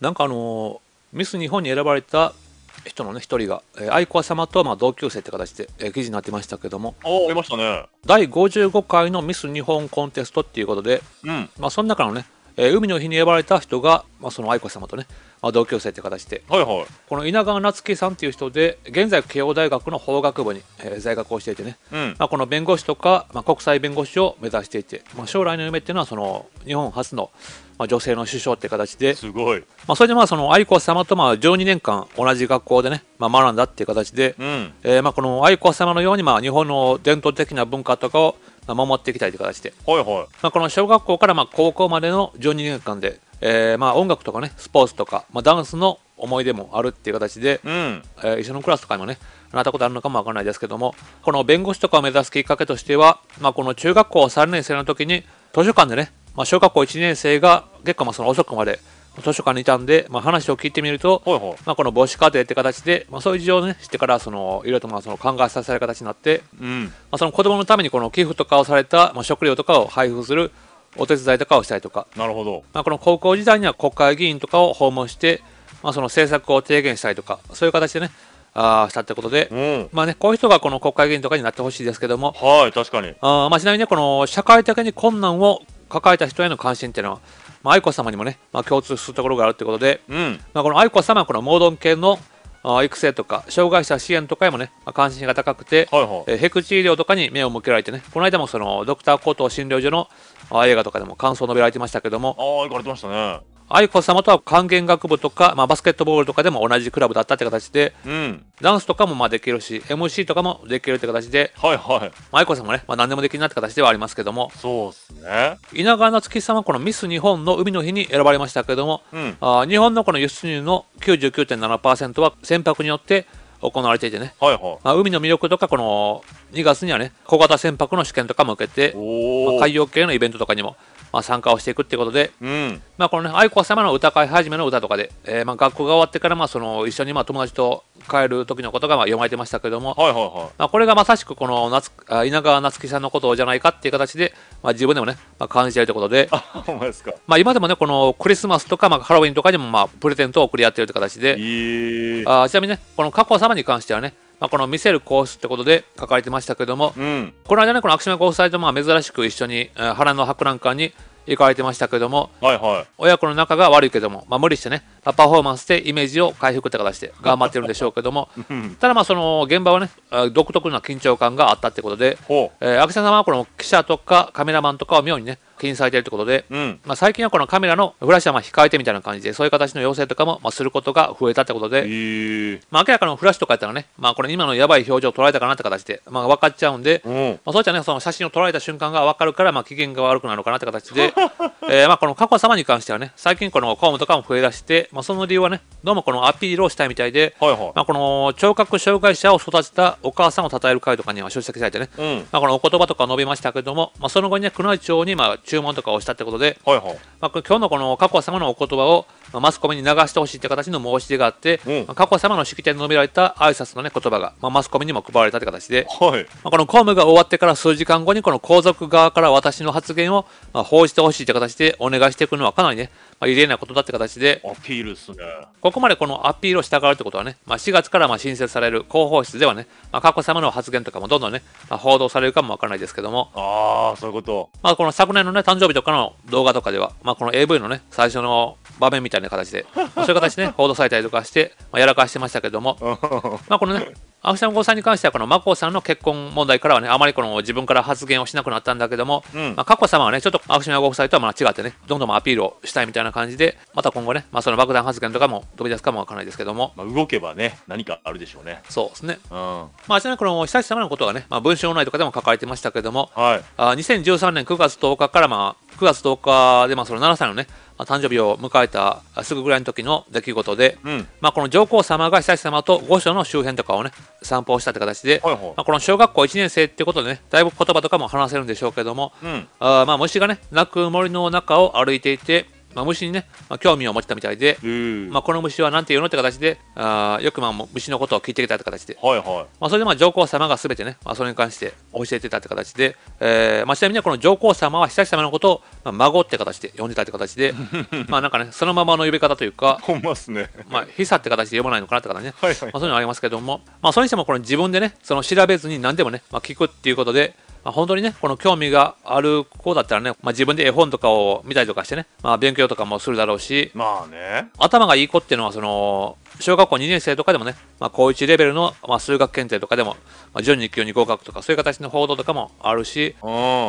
なんかあのミス日本に選ばれた人のね一人が、えー、愛子様とはまあ同級生って形で、えー、記事になってましたけどもあありましたね第55回のミス日本コンテストっていうことで、うんまあ、その中のねえー、海の日に呼ばれた人が、まあ、その愛子様とね、まあ、同級生って形で、はいはい、この稲川夏樹さんっていう人で現在慶応大学の法学部に、えー、在学をしていてね、うん、まあ、この弁護士とか、まあ、国際弁護士を目指していて、まあ、将来の夢っていうのはその日本初の、まあ、女性の首相って形ですごい、まあ、それでまあその愛子様とまあ12年間同じ学校でね、まあ、学んだっていう形で、うん、えー、まあこの愛子様のようにまあ日本の伝統的な文化とかを守っていきたいという形で、はいはいまあ、この小学校からまあ高校までの12年間で、えー、まあ音楽とかねスポーツとか、まあ、ダンスの思い出もあるっていう形で、うん、えー、一緒のクラスとかにもねなったことあるのかもわからないですけどもこの弁護士とかを目指すきっかけとしては、まあ、この中学校3年生の時に図書館でね、まあ、小学校1年生が結構まあその遅くまで図書館にいたんで、まあ、話を聞いてみると、いい、まあ、この母子家庭って形で、まあ、そういう事情を、ね、知ってからそのいろいろとまあその考えさせられる形になって、うん、まあ、その子どものためにこの寄付とかをされた、まあ、食料とかを配布するお手伝いとかをしたりとかなるほど、まあ、この高校時代には国会議員とかを訪問して、まあ、その政策を提言したりとかそういう形でねあしたってことで、うん、まあね、こういう人がこの国会議員とかになってほしいですけども、はい確かにあまあ、ちなみに、ね、この社会的に困難を抱えた人への関心っていうのは、まあ、愛子さまにもね、まあ、共通するところがあるということで、うんまあ、この愛子さはこの盲導犬の育成とか障害者支援とかへもね、まあ、関心が高くて、はいはい、えー、ヘクチ医療とかに目を向けられてねこの間もそのドクターコート診療所の映画とかでも感想を述べられてましたけどもああ行かれてましたね愛子さまとは管弦楽部とか、まあ、バスケットボールとかでも同じクラブだったって形で、うん、ダンスとかもまあできるし MC とかもできるって形で、はいはいまあ、愛子さまもね、まあ、何でもできるなって形ではありますけどもそうですね稲川夏樹さんはこのミス日本の海の日に選ばれましたけども、うん、あ日本のこの輸出入の99.7%は船舶によって行われていてね、はいはいまあ、海の魅力とかこの2月にはね小型船舶の試験とかも受けて、まあ、海洋系のイベントとかにも、まあ、参加をしていくっていうことで、うん、まあ、このね愛子さまの歌会始めの歌とかで、えー、まあ学校が終わってからまあその一緒にまあ友達と帰る時のことがまあ読まれてましたけども、はいはいはいまあ、これがまさしくこの夏稲川夏樹さんのことじゃないかっていう形で、まあ、自分でもね、まあ、感じているということで あですか、まあ、今でもねこのクリスマスとか、まあ、ハロウィンとかにも、まあ、プレゼントを送り合っているという形で、えー、あちなみにねこの佳子様に関してはねまあ、この見せるコースってことで書かれてましたけども、うん、この間ねこのアクション皇夫妻とまあ珍しく一緒に花の博覧館に行かれてましたけども、はいはい、親子の仲が悪いけども、まあ、無理してねパフォーマンスでイメージを回復って形で頑張ってるんでしょうけどもただまあその現場はね独特な緊張感があったってことで、えー、秋田はこの記者とかカメラマンとかを妙にね禁止されてるってことで、うん、まあ、最近はこのカメラのフラッシュは控えてみたいな感じでそういう形の要請とかもますることが増えたってことで、えー、まあ、明らかのフラッシュとかやったらね、まあ、これ今のやばい表情を捉えたかなって形で、まあ、分かっちゃうんで、うん、まそういったねその写真を捉えた瞬間が分かるからま機嫌が悪くなるのかなって形で、えー、まこの佳子さまに関してはね最近この公務とかも増えだして、まその理由はねどうもこのアピールをしたいみたいで、はいはい、まこの聴覚障害者を育てたお母さんを称える会とかには出席されてね、うん、まこのお言葉とか述べましたけども、まその後にね宮内庁にまあ注文とかをしたってことで、はいはいまあ、今日のこの加古様のお言葉をまあ、マスコミに流してほしいって形の申し出があって、うんまあ、佳子さまの式典に述べられた挨拶のね言葉が、まあ、マスコミにも配られたって形で、はいまあ、この公務が終わってから数時間後にこの皇族側から私の発言を、まあ、報じてほしいって形でお願いしていくのはかなりね、まあ、異例なことだって形でアピールすねここまでこのアピールをしたがるってことはね、まあ、4月からまあ新設される広報室ではね、まあ、佳子さまの発言とかもどんどんね、まあ、報道されるかもわからないですけどもああそういうこと、まあ、この昨年のね誕生日とかの動画とかでは、まあ、この AV のね最初の場面みたいなたいな形で、まあ、そういう形で、ね、報道されたりとかして、まあ、やらかしてましたけども、まあこのね、青木さんごさんに関しては、この眞子さんの結婚問題からはね、あまりこの自分から発言をしなくなったんだけども、うん、まあ、佳子さまはね、ちょっと青木さんご夫妻とはまあ違ってね、どんどんアピールをしたいみたいな感じで、また今後ね、まあ、その爆弾発言とかも飛び出すかもわからないですけども、まあ、動けばね、何かあるでしょうね。そうですね。うん、まあ、ちなみにこの久仁さまのことはね、まあ、文春オンラインとかでも書かれてましたけども、はい、あ2013年9月10日から、まあ、9月10日で、まあ、その7歳のね、まあ、誕生日を迎えたすぐぐらいの時の出来事で、うん、まあ、この上皇様が久仁さと御所の周辺とかをね散歩をしたって形で、はいはい、まあ、この小学校1年生ってことでねだいぶ言葉とかも話せるんでしょうけども、うん、あまあ虫がね鳴く森の中を歩いていてまあ、虫にね、まあ、興味を持ったみたいで、まあ、この虫は何て言うのって形であよくまあ虫のことを聞いてきたって形で、はいはいまあ、それでまあ上皇様が全てね、まあ、それに関して教えてたって形で、えーまあ、ちなみにこの上皇様は久々様のことを、まあ、孫って形で呼んでたって形で まあなんかねそのままの呼び方というかほんまっすねまあ久って形で呼ばないのかなって形ね、はいはいまあ、そういうのありますけども、まあ、それにしてもこの自分でねその調べずに何でもね、まあ、聞くっていうことでまあ、本当にね、この興味がある子だったらね、まあ、自分で絵本とかを見たりとかしてね、まあ、勉強とかもするだろうし、まあね、頭がいい子っていうのはその、小学校2年生とかでもね、まあ、高1レベルの、まあ、数学検定とかでも、まあ、順に級に合格とか、そういう形の報道とかもあるし、あ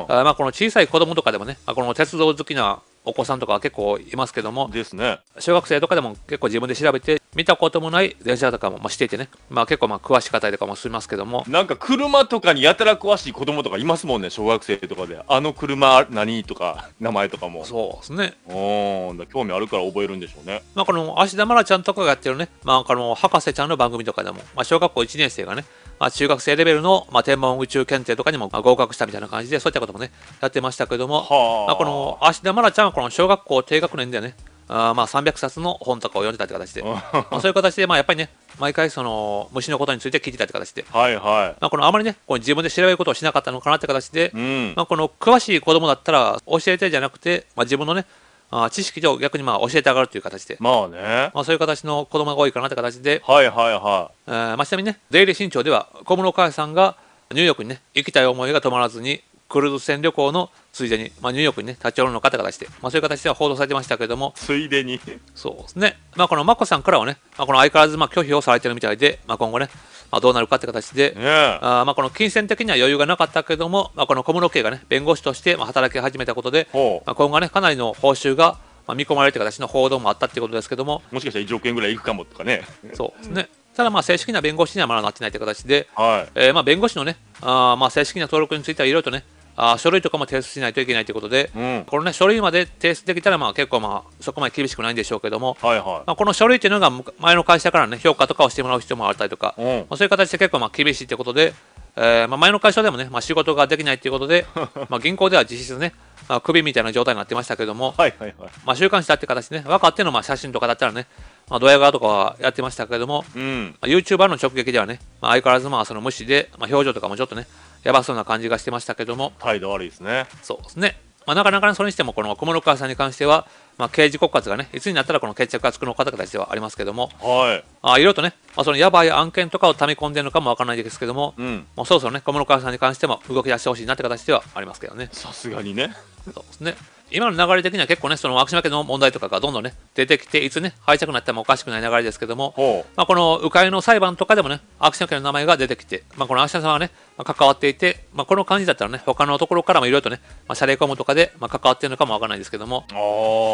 まあ、この小さい子供とかでもね、まあ、この鉄道好きなお子さんとか結構いますけども、ですね。小学生とかでも結構自分で調べて、見たこともない電車とかも、まあ、していてね、まあ、結構まあ詳しかったりとかもしますけども。なんか車とかにやたら詳しい子供とかいますもんね、小学生とかで。あの車何とか、名前とかも。そうですね。うん、興味あるから覚えるんでしょうね。まあ、この芦田愛菜ちゃんとかがやってるね、まあ、あの博士ちゃんの番組とかでも、まあ、小学校1年生がね、まあ、中学生レベルの、まあ、天文宇宙検定とかにも合格したみたいな感じで、そういったこともね、やってましたけども、まあ、この芦田愛菜ちゃんはこの小学校低学年でね、あまあ300冊の本とかを読んでたって形で、まあ、そういう形で、まあ、やっぱりね、毎回その虫のことについて聞いてたって形で、はいはいまあ、このあまりね、こ自分で調べることをしなかったのかなって形で、うんまあ、この詳しい子供だったら、教えてじゃなくて、まあ、自分のね、あ知識を逆にまあ教えてあげるという形で、まあね、まあ、そういう形の子供が多いかなという形で、はいはいはい。えー、まあ、ちなみにね、出入り新潮では、小室代さんがニューヨークにね、行きたい思いが止まらずに、クルーズ船旅行のついでに、まあ、ニューヨークにね、立ち寄るのかという形で、まあ、そういう形では報道されてましたけれども、ついでに。そうですね。まあ、この眞子さんからはね、まあ、この相変わらずまあ拒否をされてるみたいで、まあ、今後ね、まあ、どうなるかって形で、ね、あまあ、この金銭的には余裕がなかったけども、まあ、この小室圭がね、弁護士としてまあ働き始めたことで、まあ、今後はね、かなりの報酬がまあ見込まれるという形の報道もあったということですけども、もしかしたら1億円ぐらいいくかもとかね。そうですねただまあ正式な弁護士にはまだなってないという形で、はい、えー、まあ弁護士のね、あまあ正式な登録についてはいろいろとね、あ書類とかも提出しないといけないということで、うん、このね書類まで提出できたらまあ結構まあそこまで厳しくないんでしょうけども、はいはいまあ、この書類っていうのが前の会社からね評価とかをしてもらう必要もあったりとか、うん、まあ、そういう形で結構まあ厳しいということで、えーまあ、前の会社でもね、まあ、仕事ができないということで まあ銀行では実質ねまあ、首みたいな状態になってましたけども、はいはいはいまあ、週刊誌だって形ね、分かってのまあ写真とかだったらね、まあ、ドヤ顔とかはやってましたけども、うんまあ、YouTuber の直撃ではね、まあ、相変わらずまあその無視で、まあ、表情とかもちょっとね、やばそうな感じがしてましたけども態度悪いですねそうですね、まあ、なかなか、ね、それにしてもこの小室川さんに関しては、まあ、刑事告発がねいつになったらこの決着がつくのかという形ではありますけども、はいあいろいろとね、まあ、そのやばい案件とかを溜め込んでるのかもわからないですけども、うん、もうそろそろね小室川さんに関しても動き出してほしいなって形ではありますけどねさすがにねそうですね今の流れ的には結構ね、その悪島家の問題とかがどんどんね、出てきて、いつね、敗着になってもおかしくない流れですけども、まあ、この迂回の裁判とかでもね、悪島家の名前が出てきて、まあ、この悪島さんはね、まあ、関わっていて、まあ、この感じだったらね、他のところからもいろいろとね、まあ、謝礼込むとかで、まあ、関わってるのかもわからないですけども、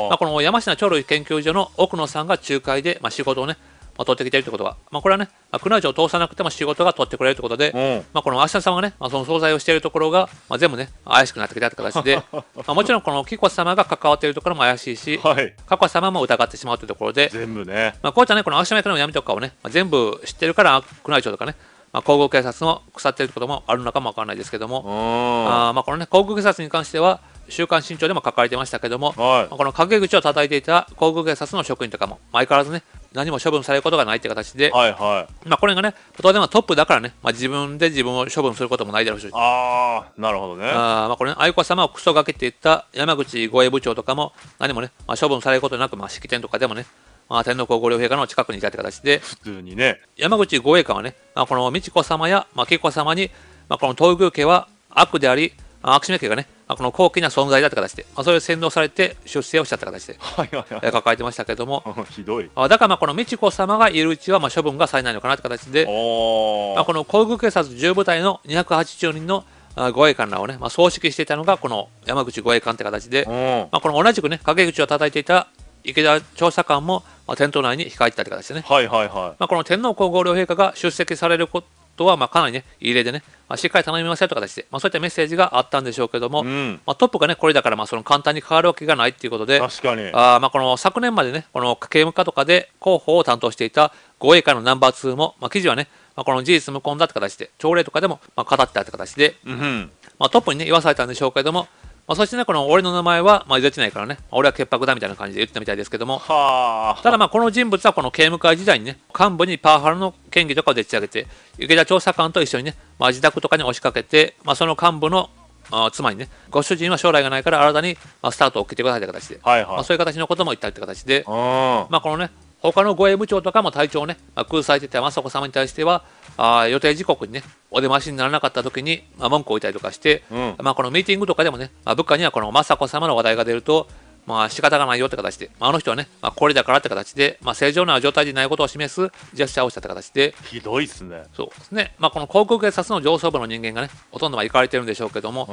まあ、この山科鳥類研究所の奥野さんが仲介で、まあ、仕事をね、取ってきてるってことは、まあ、これはね、まあ、宮内庁を通さなくても仕事が取ってくれるということで、うん、まあ、この芦田様がね、まあ、その総裁をしているところが、まあ、全部ね、怪しくなってきたという形で、まあもちろんこの紀子様が関わっているところも怪しいし、はい、佳子様も疑ってしまうというところで、全部ね、まあ、こうちゃんね、この芦田役の闇とかをね、まあ、全部知ってるから、宮内庁とかね、まあ、皇宮警察も腐っていることもあるのかもわからないですけども、あまあこのね、皇宮警察に関しては、週刊新潮でも書かれてましたけども、はい、この陰口を叩いていた航空警察の職員とかも相変わらずね何も処分されることがないって形で、はいはい、まあ、これがね当然はトップだからね、まあ、自分で自分を処分することもないだろうしああなるほどねあ、まあ、これ、ね、愛子さまをクソがけていった山口護衛部長とかも何もね、まあ、処分されることなく、まあ、式典とかでもねまあ、天皇皇后両陛下の近くにいたって形で、普通にね、山口護衛官はね、まあ、この美智子様や、まあ、紀子様に、まあ、この東宮家は悪であり、秋篠宮家がね、この高貴な存在だって形で、まあ、それを洗脳されて出世をしちゃった形で、抱えてましたけれども、ひどいだからまあこの美智子様がいるうちはまあ処分がされないのかなって形で、まあ、この皇宮警察10部隊の280人の護衛官らをね、まあ、葬式していたのがこの山口護衛官って形で、まあ、この同じくね、陰口を叩いていた池田調査官も、まあ、店頭内に控えてたって形でね、はいはいはいまあ、この天皇皇后両陛下が出席されることとはまかなりね、いい例でね、まあ、しっかり頼みましん。という形で、まあ、そういったメッセージがあったんでしょうけども、うん、まあ、トップがね、これだからまあその簡単に変わるわけがないということで、あまこの昨年までね、この刑務課とかで広報を担当していた護衛課のナンバー2も、ま記事はね、まこの事実無根だって形で、朝礼とかでもま語ってたって形で、うん、まトップにね、言わされたんでしょうけども、まあ、そしてね、この俺の名前は、まあ、出てないからね、俺は潔白だみたいな感じで言ってたみたいですけども、はただまあ、この人物はこの刑務会時代にね、幹部にパワハラの嫌疑とかをでっち上げて、池田調査官と一緒にね、まあ、自宅とかに押しかけて、まあ、その幹部のあ妻にね、ご主人は将来がないから新たに、まあ、スタートを切ってくださいという形で、はいはい、まあ、そういう形のことも言ったって形で、まあ、このね、他の護衛部長とかも隊長ね、まあ、空されてた雅子様に対しては、あ予定時刻にね、お出ましにならなかった時に、まあ、文句を言ったりとかして、うん、まあ、このミーティングとかでもね、まあ、部下にはこの雅子様の話題が出ると、まあ仕方がないよって形で、まあ、あの人はね、まあ、これだからって形で、まあ、正常な状態でないことを示すジェスチャーをしたって形で、ひどいっすね。そうですね。まあ、この航空警察の上層部の人間がね、ほとんどは行かれてるんでしょうけども、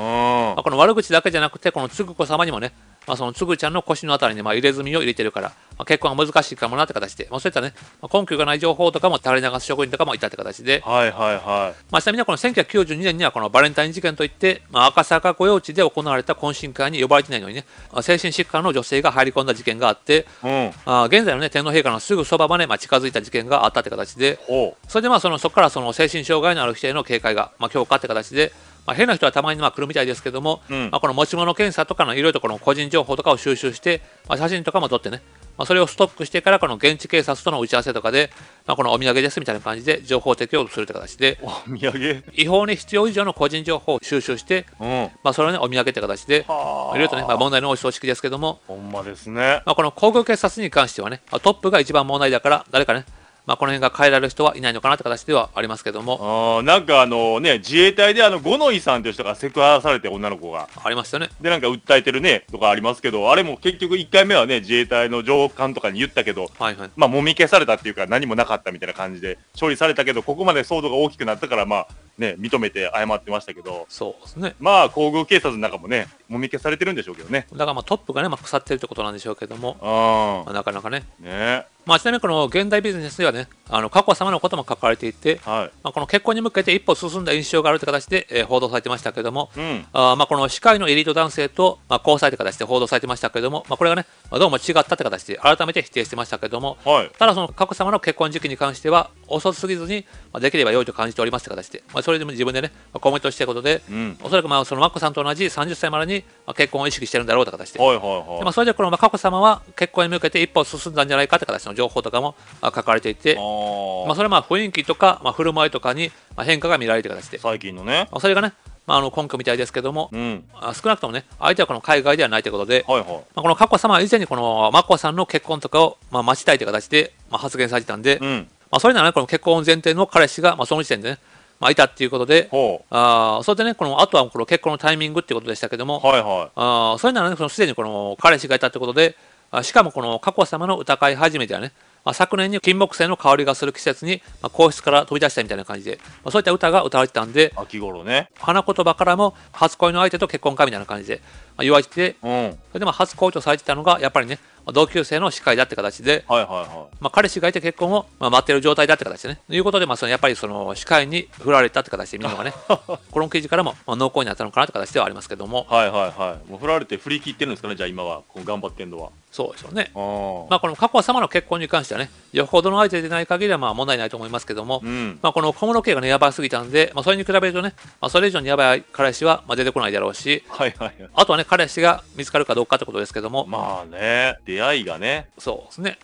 まあ、この悪口だけじゃなくて、このつぐ子様にもね、まあ、そのつぐちゃんの腰のあたりにまあ入れ墨を入れてるから、まあ、結婚は難しいかもなって形で、まあ、そういったね、まあ、根拠がない情報とかも垂れ流す職員とかもいたって形で、はいはいはい。まあ、ちなみにこの1992年にはこのバレンタイン事件といって、まあ、赤坂御用地で行われた懇親会に呼ばれてないのにね、まあ、精神疾患の女性が入り込んだ事件があって、うん、あ現在の、ね、天皇陛下のすぐそばまで、まあ、近づいた事件があったって形でそれでまあそのそこからその精神障害のある人への警戒が、まあ、強化って形でまあ、変な人はたまにまあ来るみたいですけども、うん、まあ、この持ち物検査とかのいろいろとこの個人情報とかを収集して、まあ、写真とかも撮ってね、まあ、それをストックしてからこの現地警察との打ち合わせとかで、まあ、このお土産ですみたいな感じで情報提供するという形でお土産違法に必要以上の個人情報を収集して、うん、まあ、それを、ね、お土産という形でいろいろとね、まあ、問題の多い組織ですけどもほんまですね、まあ、この皇宮警察に関してはねトップが一番問題だから誰かねまあ、この辺が変えられる人はいないのかなって形ではありますけどもあなんかあの、ね、自衛隊であの五ノ井さんという人がセクハラされて女の子がありましたねでなんか訴えてるねとかありますけどあれも結局1回目はね自衛隊の上官とかに言ったけど、はいはい、まあ、もみ消されたっていうか何もなかったみたいな感じで処理されたけどここまで騒動が大きくなったからまあね、認めて謝ってましたけど、そうですね。まあ、皇宮警察の中もね、もみ消されてるんでしょうけどね。だからまあトップがね、まあ、腐ってるってことなんでしょうけども、あまあ、なかなかね。ねまあ、ちなみにこの現代ビジネスではね、あの佳子様のことも書かれていて、はい、まあ、この結婚に向けて一歩進んだ印象があるという形で、えー、報道されてましたけれども、うん、あまあこの司会のエリート男性と、まあ、交際という形で報道されてましたけれども、まあ、これがね、まあ、どうも違ったって形で改めて否定してましたけども、はい、ただその佳子さまの結婚時期に関しては遅すぎずに、まあ、できれば良いと感じておりますって形で、まあ、それでも自分でね、まあ、コメントしていることで、うん、おそらくまあその眞子さんと同じ30歳までに、まあ、結婚を意識してるんだろうって形ではいはいはい、でまあ、それでこの佳子さまは結婚に向けて一歩進んだんじゃないかって形の情報とかも書かれていてまあ、それはまあ雰囲気とか、まあ、振る舞いとかに変化が見られるい形で最近のね、まあ、それがねまあ、あの根拠みたいですけども、うん、少なくともね、相手はこの海外ではないということで、はいはい、まあ、この佳子様以前にこの眞子さんの結婚とかを、まあ、待ちたいという形で、まあ、発言されてたんで、うん、まあ、それなら、ね、この結婚前提の彼氏が、まあ、その時点でね、まあ、いたっていうことで、あそれでね、このあとはこの結婚のタイミングっていうことでしたけども、はいはい、あそれならね、すでにこの彼氏がいたってことで、しかもこの佳子さまの歌会始めてはね、まあ、昨年に金木犀の香りがする季節に、まあ、皇室から飛び出したみたいな感じで、まあ、そういった歌が歌われてたんで秋頃ね花言葉からも初恋の相手と結婚かみたいな感じで、まあ、言われてて、うん、それでまあ初恋とされてたのがやっぱりね同級生の司会だって形で、はいはいはい、まあ、彼氏がいて結婚を、まあ、待ってる状態だって形でね。ということで、まあ、そのやっぱりその司会に振られたって形でみんながね、この記事からも、まあ、濃厚になったのかなって形ではありますけども。はいはいはい。もう振られて振り切ってるんですかね、じゃあ今は、こ頑張ってんのは。そうでしょうね。まあ、この佳子様の結婚に関してはね、よほどの相手でない限りはまあ問題ないと思いますけども、うん、まあ、この小室圭がね、やばすぎたんで、まあ、それに比べるとね、まあ、それ以上にやばい彼氏はまあ出てこないだろうし、はいはいはい、あとはね、彼氏が見つかるかどうかってことですけども、まあね、出会いがね。そうですね。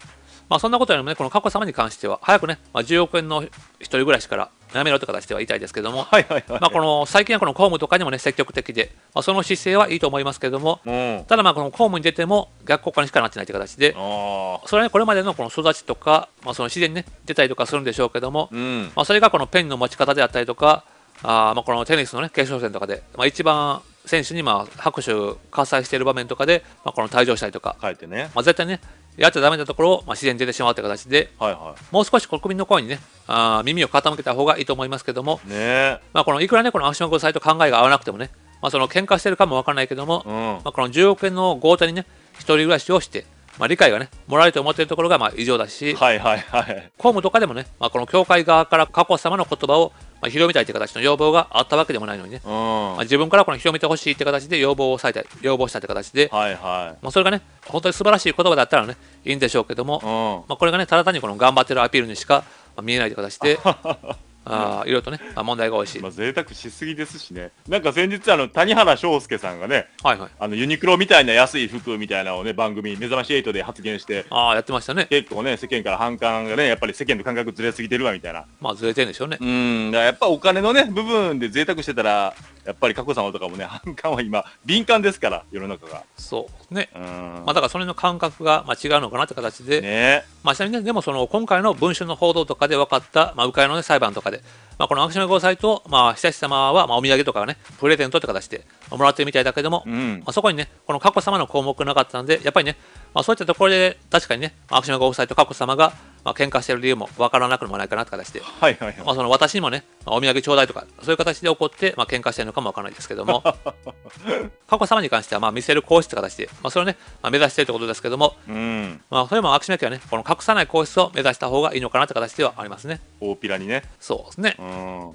まあそんなことよりもね、この佳子様に関しては、早くね、まあ、10億円の一人暮らしからやめろって形では言いたいですけども、はいはいはい、まあ、この最近はこの公務とかにもね、積極的で、まあ、その姿勢はいいと思いますけども、うん、ただまあこの公務に出ても逆効果にしかなってないという形で、それはね、これまでのこの育ちとか、まあ、その自然に、ね、出たりとかするんでしょうけども、うん、まあ、それがこのペンの持ち方であったりとか、あまあこのテニスのね、決勝戦とかで、まあ、一番選手にまあ拍手喝采している場面とかで、まあ、この退場したりとか、ね、まあ、絶対ねやっちゃだめなところを、まあ、自然に出てしまうという形で、はいはい、もう少し国民の声にねあ耳を傾けた方がいいと思いますけども、ねまあ、このいくらねこのアクションサイト考えが合わなくてもね、まあ、その喧嘩してるかもわからないけども、うん、まあ、この10億円の豪邸にね一人暮らしをしてまあ、理解がねもらえると思っているところがまあ異常だし、はいはいはい、公務とかでもね、まあ、この教会側から佳子さまの言葉をまあ、広めたいという形の要望があったわけでもないのにね、うん、まあ、自分からこの広めてほしいという形で要望を抑えた要望したという形で、はいはい、まあ、それがね本当に素晴らしい言葉だったらねいいんでしょうけども、うん、まあ、これがねただ単にこの頑張ってるアピールにしか見えないという形で あいろいろとね、まあ、問題が多いし、まあ、贅沢しすぎですしねなんか先日あの谷原章介さんがね、はいはい、あのユニクロみたいな安い服みたいなのをね番組「目覚まし8」で発言してあやってましたね結構ね世間から反感がねやっぱり世間の感覚ずれすぎてるわみたいなまあずれてるんでしょうねうんだからやっぱお金のね部分で贅沢してたらやっぱり佳子さまとかもね、反感は今、敏感ですから、世の中が。そうね、うんまあ、だからそれの感覚が、まあ、違うのかなって形で、ねまあ、ちなみに、ね、でもその今回の文春の報道とかで分かった、まあ、鵜飼の、ね、裁判とかで、まあ、このアクション旅祭と、まあ、悠様は、まあ、お土産とかね、プレゼントって形でもらってるみたいだけども、うん、まあ、そこにね、この佳子様の項目なかったんで、やっぱりね、まあ、そういったところで、確かにね、アクション旅と佳子様が、まあ、喧嘩してる理由もわからなくもないかなって形で、はいはいはいまあ、その私にもね、まあ、お土産ちょうだいとか、そういう形で起こって、まあ喧嘩してるのかもわからないですけども、佳 子様に関しては、まあ、見せる皇室って形で、まあ、それをね、まあ、目指してるってことですけども、うんまあ、それもアクション家はね、この隠さない皇室を目指した方がいいのかなって形ではありますね。大ピラにね。そうですね。うん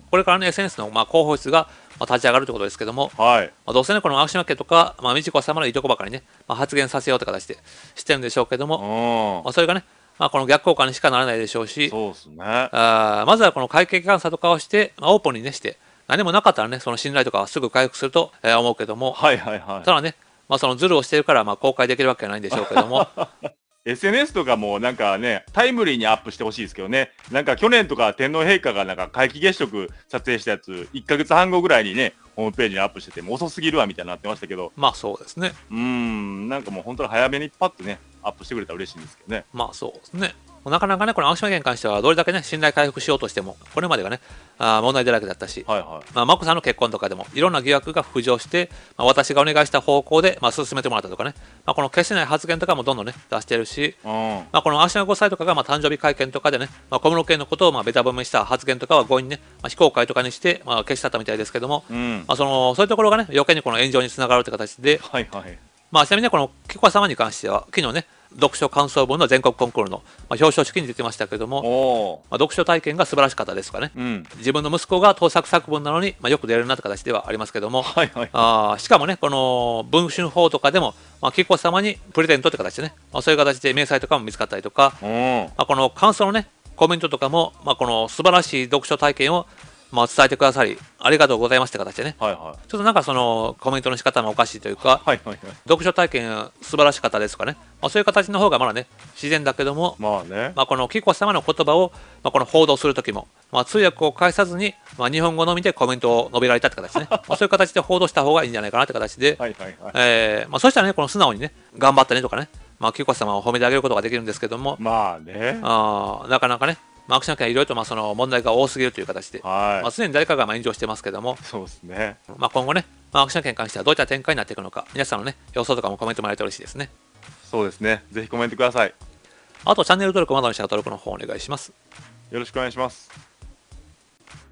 これからの SNS のまあ広報室がまあ立ち上がるということですけども、はいまあ、どうせね、この青島家とか、まあ、美智子様のいとこばかりね、まあ、発言させようという形でしてるんでしょうけども、まあ、それがね、まあ、この逆効果にしかならないでしょうし、そうすね、あまずはこの会計監査とかをして、まあ、オープンに、ね、して、何もなかったらね、その信頼とかはすぐ回復すると、え思うけども、はいはいはい、ただね、まあ、そのズルをしてるからまあ公開できるわけじゃないんでしょうけども、SNS とかもなんかね、タイムリーにアップしてほしいですけどね、なんか去年とか天皇陛下がなんか皆既月食撮影したやつ、1か月半後ぐらいにね、ホームページにアップしてて、遅すぎるわみたいになってましたけど、まあそうですね。うん、なんかもう本当に早めにパッとね、アップしてくれたら嬉しいんですけどね。まあそうですね。なかなかね、この青島県に関しては、どれだけね、信頼回復しようとしても、これまでがね、あ問題だらけだったし、はいはいまあ、眞子さんの結婚とかでも、いろんな疑惑が浮上して、まあ、私がお願いした方向で、まあ、進めてもらったとかね、まあ、この消せない発言とかもどんどんね、出してるし、うんまあ、この青島5歳とかが、まあ、誕生日会見とかでね、まあ、小室家のことを、まあ、べた褒めした発言とかは強引にね、まあ、非公開とかにして、まあ、消し去ったみたいですけども、うんまあ、そのそういうところがね、余計にこの炎上につながるって形で、はいはいまあ、ちなみにね、この菊川様に関しては、昨日ね、読書感想文の全国コンクールの、まあ、表彰式に出てましたけども、まあ、読書体験が素晴らしかったですかね、うん、自分の息子が盗作作文なのに、まあ、よく出るなって形ではありますけども、はいはい、あしかもねこの文春法とかでも、まあ、紀子様にプレゼントって形でね、まあ、そういう形で明細とかも見つかったりとか、まあ、この感想のねコメントとかも、まあ、この素晴らしい読書体験をまあ、伝えてくださり、ありがとうございますって形でね、はいはい、ちょっとなんかそのコメントの仕方もおかしいというか、はいはいはい、読書体験、素晴らしかったですかね、まあ、そういう形の方がまだね、自然だけども、まあねまあ、この紀子様の言葉を、まあ、この報道する時も、まあ、通訳を介さずに、まあ、日本語のみでコメントを述べられたって形ね、まあそういう形で報道した方がいいんじゃないかなって形で、はいはいはいえーまあ、そしたらね、この素直にね、頑張ったねとかね、まあ、紀子様を褒めてあげることができるんですけども、まあね、あなかなかね、まあ、クション系いろいろとまあその問題が多すぎるという形で、はい、まあ、常に誰かがまあ炎上してますけどもそうですね、まあ、今後ね、まあ、アクション系に関してはどういった展開になっていくのか皆さんのね予想とかもコメントもらえて嬉しいですねそうですねぜひコメントくださいあとチャンネル登録まだの人は登録の方お願いしますよろしくお願いします